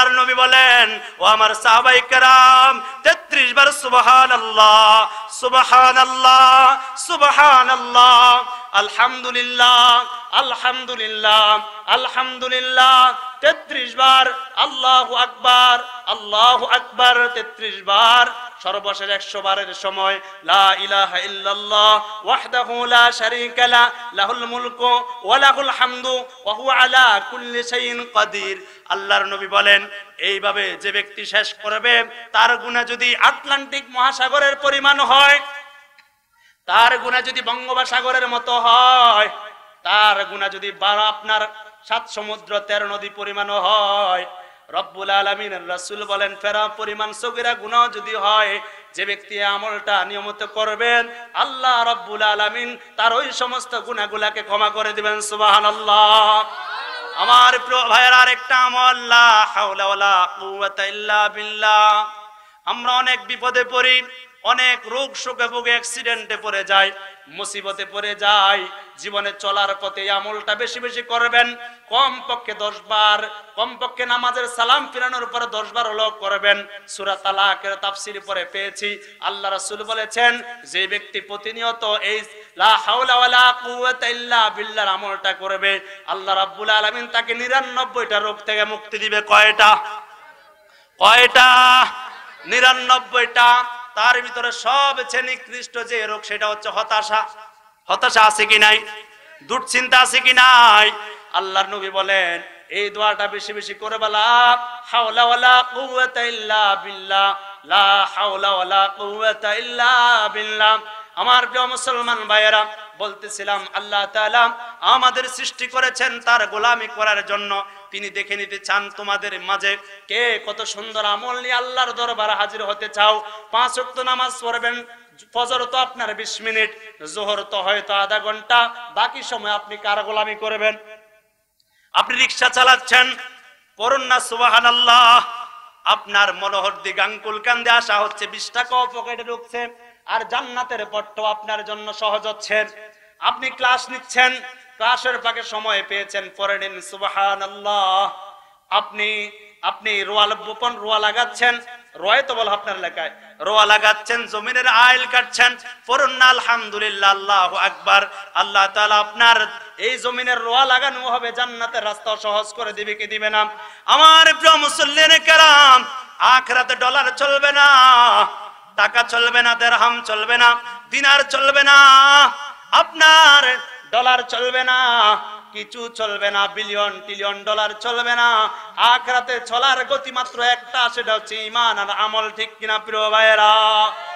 আল্লাহর নবী বলেন ও আমার সাহাবাই কেরাম তেত্রিশ বার সুবাহান আল্লাহ সুবাহান আল্লাহ সুবাহান আল্লাহ আলহামদুলিল্লাহ আলহামদুলিল্লাহ আলহামদুলিল্লাহ তেত্রিশ বার আল্লাহ আকবার আল্লাহ আকবার তেত্রিশ বার সর্বশেষ একশো বারের সময় লা ইলাহা ইল্লাল্লাহ ওয়াহদাহু লা শারীকা লা লাহুল মুলকু ওয়া লাহুল হামদু ওয়া হুয়া আলা কুল্লি শাইইন কাদির আল্লাহর নবী বলেন এইভাবে যে ব্যক্তি শেষ করবে তার গুনাহ যদি আটলান্টিক মহাসাগরের পরিমাণ হয় তার গুণা যদি বঙ্গোপসাগরের মতো হয় তার গুণা যদি আপনার সাত সমুদ্র তেরো নদী পরিমাণ হয় রব্বুল আলমিন রাসুল বলেন ফেরা পরিমাণ সগিরা গুণাও যদি হয় যে ব্যক্তি আমলটা নিয়মিত করবেন আল্লাহ রব্বুল আলমিন তার ওই সমস্ত গুণাগুলাকে ক্ষমা করে দিবেন সুবাহান আল্লাহ আমার প্রিয় ভাইয়ের আরেকটা আমল্লা হাউলা বিল্লাহ আমরা অনেক বিপদে পড়ি অনেক রোগ শোকে ভোগে অ্যাক্সিডেন্টে পড়ে যায় মুসিবতে পড়ে যায় জীবনে চলার পথে আমলটা বেশি বেশি করবেন কমপক্ষে দশ বার কমপক্ষে নামাজের সালাম ফিরানোর পরে দশ বার হলেও করবেন সুরাত তালাকের তাফসির পরে পেয়েছি আল্লাহ রাসুল বলেছেন যে ব্যক্তি প্রতিনিয়ত এই আমলটা করবে আল্লাহ রাবুল আলমিন তাকে নিরানব্বইটা রোগ থেকে মুক্তি দিবে কয়টা কয়টা নিরানব্বইটা তার ভিতরে সবচেয়ে নিকৃষ্ট যে রোগ সেটা হচ্ছে হতাশা হতাশা আছে কি নাই দুশ্চিন্তা আছে কি নাই আল্লাহর নবী বলেন এই দোয়াটা বেশি বেশি করে বলা হাওলা লা হাওলা ওয়ালা আমার প্রিয় মুসলমান ভাইয়েরা বলতেছিলাম আল্লাহ তাআলা আমাদের সৃষ্টি করেছেন তার গোলামি করার জন্য তিনি দেখে নিতে চান তোমাদের মাঝে কে কত সুন্দর আমল নিয়ে আল্লাহর দরবারে হাজির হতে চাও পাঁচ ওয়াক্ত নামাজ পড়বেন ফজর তো আপনার 20 মিনিট জোহর তো হয়তো আধা ঘন্টা বাকি সময় আপনি কার গোলামি করবেন আপনি রিক্সা চালাচ্ছেন পড়ুন না সুবহানাল্লাহ আপনার মনোহর দিগাঙ্কুল কান্দে আসা হচ্ছে বিশ টাকাও পকেটে ঢুকছে আর জান্নাতের পথটাও আপনার জন্য সহজ হচ্ছে আপনি ক্লাস নিচ্ছেন ক্লাসের ফাঁকে সময় পেয়েছেন পরে নিন সুবাহান আপনি আপনি রোয়া বোপন রোয়া লাগাচ্ছেন রয় তো বল আপনার লেখায় রোয়া লাগাচ্ছেন জমিনের আইল কাটছেন পড়ুন আলহামদুলিল্লাহ আল্লাহ আকবার আল্লাহ তালা আপনার এই জমিনের রোয়া লাগানো হবে জান্নাতের রাস্তা সহজ করে দিবে কি দিবে না আমার প্রিয় মুসল্লিন কেরাম আখরাতে ডলার চলবে না টাকা চলবে না দেড়হাম চলবে না দিনার চলবে না আপনার ডলার চলবে না কিছু চলবে না বিলিয়ন টিলিয়ন ডলার চলবে না আখরাতে চলার গতি মাত্র একটা সেটা হচ্ছে ইমান আর আমল ঠিক কিনা প্রিয় ভাইয়েরা